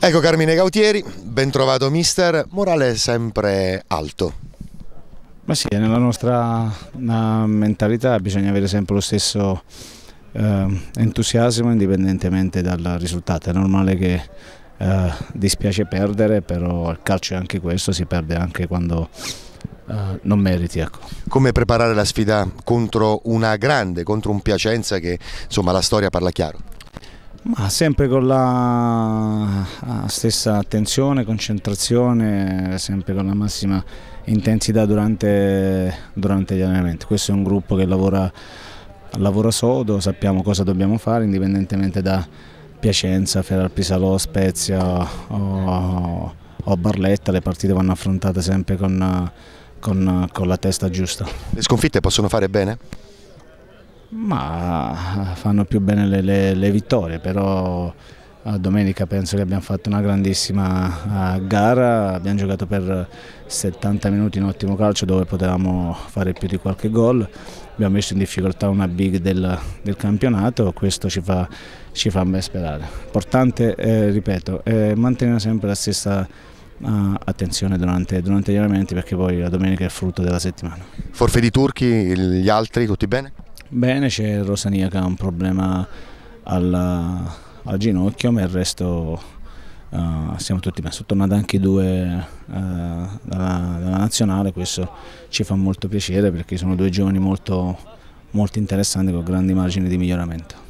Ecco Carmine Gautieri, ben trovato mister, morale sempre alto. Ma sì, nella nostra mentalità bisogna avere sempre lo stesso eh, entusiasmo indipendentemente dal risultato, è normale che eh, dispiace perdere, però il calcio è anche questo, si perde anche quando eh, non meriti. Ecco. Come preparare la sfida contro una grande, contro un Piacenza che insomma la storia parla chiaro? Ma sempre con la stessa attenzione, concentrazione, sempre con la massima intensità durante, durante gli allenamenti. Questo è un gruppo che lavora, lavora sodo, sappiamo cosa dobbiamo fare indipendentemente da Piacenza, Pisalò, Spezia o, o, Barletta, le partite vanno affrontate sempre con, con, con la testa giusta. Le sconfitte possono fare bene? Ma fanno più bene le, le, le vittorie, però domenica penso che abbiamo fatto una grandissima eh, gara, abbiamo giocato per 70 minuti in ottimo calcio dove potevamo fare più di qualche gol, abbiamo messo in difficoltà una big del, del campionato, questo ci fa, ci fa ben sperare. Importante, eh, ripeto, eh, mantenere sempre la stessa Ah, attenzione durante, durante, gli allenamenti perché poi la domenica è frutto della settimana. Forfè di Turchi, gli altri tutti bene? Bene, c'è Rosania che ha un problema alla, al ginocchio, ma il resto uh, siamo tutti bene. Sono tornati anche i due uh, dalla, dalla, nazionale, questo ci fa molto piacere perché sono due giovani molto, molto interessanti con grandi margini di miglioramento.